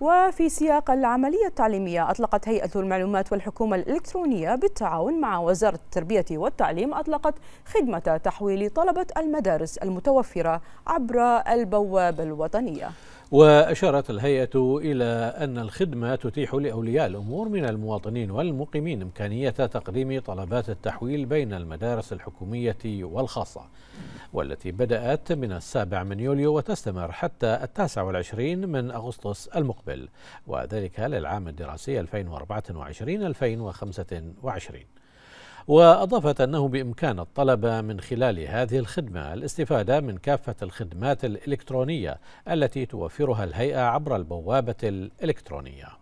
وفي سياق العملية التعليمية أطلقت هيئة المعلومات والحكومة الإلكترونية بالتعاون مع وزارة التربية والتعليم أطلقت خدمة تحويل طلبة المدارس المتوفرة عبر البوابة الوطنية وأشارت الهيئة إلى أن الخدمة تتيح لأولياء الأمور من المواطنين والمقيمين إمكانية تقديم طلبات التحويل بين المدارس الحكومية والخاصة والتي بدأت من السابع من يوليو وتستمر حتى التاسع والعشرين من أغسطس المقبل وذلك للعام الدراسي 2024-2025 وأضافت أنه بإمكان الطلبة من خلال هذه الخدمة الاستفادة من كافة الخدمات الإلكترونية التي توفرها الهيئة عبر البوابة الإلكترونية